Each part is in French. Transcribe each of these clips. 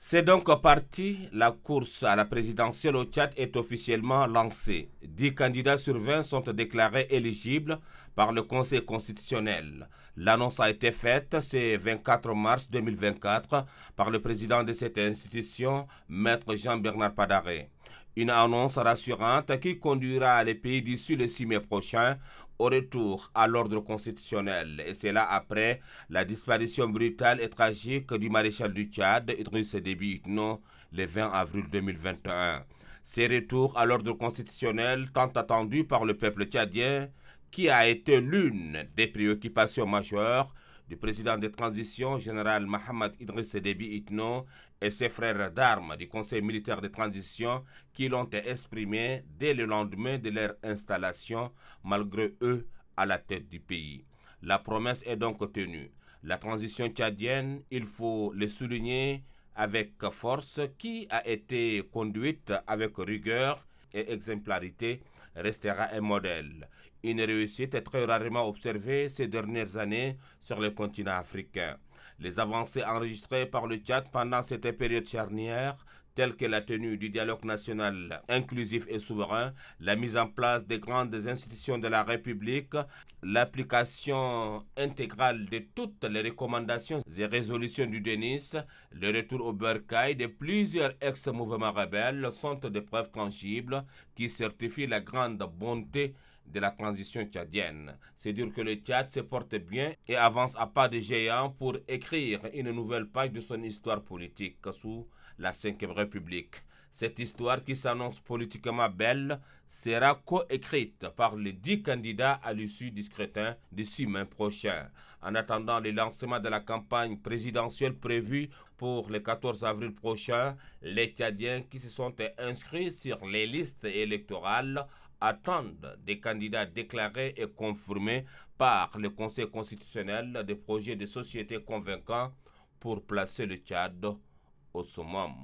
C'est donc parti, la course à la présidentielle au Tchad est officiellement lancée. Dix candidats sur 20 sont déclarés éligibles par le Conseil constitutionnel. L'annonce a été faite ce 24 mars 2024 par le président de cette institution, Maître Jean-Bernard Padaré. Une annonce rassurante qui conduira les pays d'ici le 6 mai prochain au retour à l'ordre constitutionnel. Et c'est là après la disparition brutale et tragique du maréchal du Tchad, Idriss Déby Itno, le 20 avril 2021. Ces retours à l'ordre constitutionnel tant attendus par le peuple tchadien qui a été l'une des préoccupations majeures du président de transition, général Mohamed Idriss Déby Itno, et ses frères d'armes du Conseil militaire de transition qui l'ont exprimé dès le lendemain de leur installation, malgré eux, à la tête du pays. La promesse est donc tenue. La transition tchadienne, il faut le souligner avec force, qui a été conduite avec rigueur et exemplarité restera un modèle. Une réussite très rarement observée ces dernières années sur le continent africain. Les avancées enregistrées par le Tchad pendant cette période charnière telles que la tenue du dialogue national inclusif et souverain, la mise en place des grandes institutions de la République, l'application intégrale de toutes les recommandations et résolutions du DENIS, le retour au Berkay de plusieurs ex-mouvements rebelles sont des preuves tangibles qui certifient la grande bonté de la transition tchadienne. C'est dire que le Tchad se porte bien et avance à pas de géant pour écrire une nouvelle page de son histoire politique sous la Ve République. Cette histoire qui s'annonce politiquement belle sera coécrite par les dix candidats à l'issue du scrutin du 6 mai prochain. En attendant le lancement de la campagne présidentielle prévue pour le 14 avril prochain, les Tchadiens qui se sont inscrits sur les listes électorales attendent des candidats déclarés et confirmés par le Conseil constitutionnel des projets de société convaincants pour placer le Tchad au summum.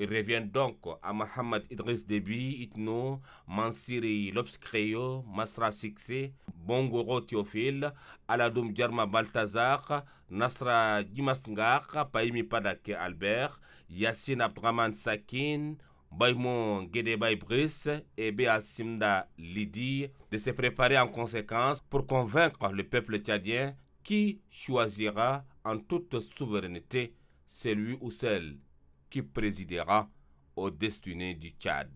Il revient donc à Mohamed Idriss Déby, Itno, Mansiri Lobscreo, Masra Sixé, Bongoro Théophile, Aladoum Djerma Baltazar, Nasra Dimasngar, Paimi Padake Albert, Yassine Abdraman Sakin, Baïmon Gedebaïbris Brice et Béassimda Lidi de se préparer en conséquence pour convaincre le peuple tchadien qui choisira en toute souveraineté celui ou celle qui présidera aux destinées du Tchad.